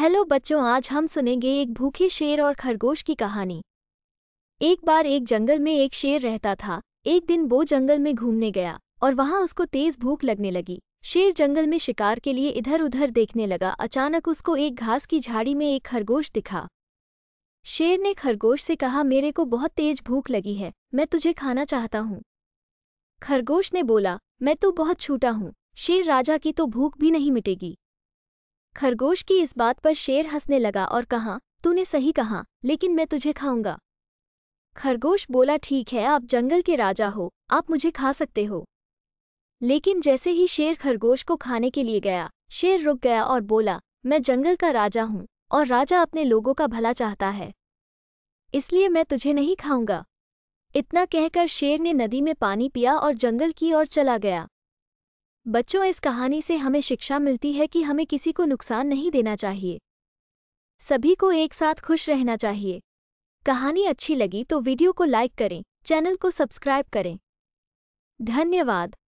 hello बच्चों आज हम सुनेंगे एक भूखे शेर और खरगोश की कहानी एक बार एक जंगल में एक शेर रहता था एक दिन वो जंगल में घूमने गया और वहां उसको तेज भूख लगने लगी शेर जंगल में शिकार के लिए इधर उधर देखने लगा अचानक उसको एक घास की झाड़ी में एक खरगोश दिखा शेर ने खरगोश से कहा मेरे को बहुत तेज भूख लगी है मैं तुझे खाना चाहता हूँ खरगोश ने बोला मैं तो बहुत छूटा हूँ शेर राजा की तो भूख भी नहीं मिटेगी खरगोश की इस बात पर शेर हंसने लगा और कहा तूने सही कहा लेकिन मैं तुझे खाऊंगा खरगोश बोला ठीक है आप जंगल के राजा हो आप मुझे खा सकते हो लेकिन जैसे ही शेर खरगोश को खाने के लिए गया शेर रुक गया और बोला मैं जंगल का राजा हूँ और राजा अपने लोगों का भला चाहता है इसलिए मैं तुझे नहीं खाऊंगा इतना कहकर शेर ने नदी में पानी पिया और जंगल की ओर चला गया बच्चों इस कहानी से हमें शिक्षा मिलती है कि हमें किसी को नुकसान नहीं देना चाहिए सभी को एक साथ खुश रहना चाहिए कहानी अच्छी लगी तो वीडियो को लाइक करें चैनल को सब्सक्राइब करें धन्यवाद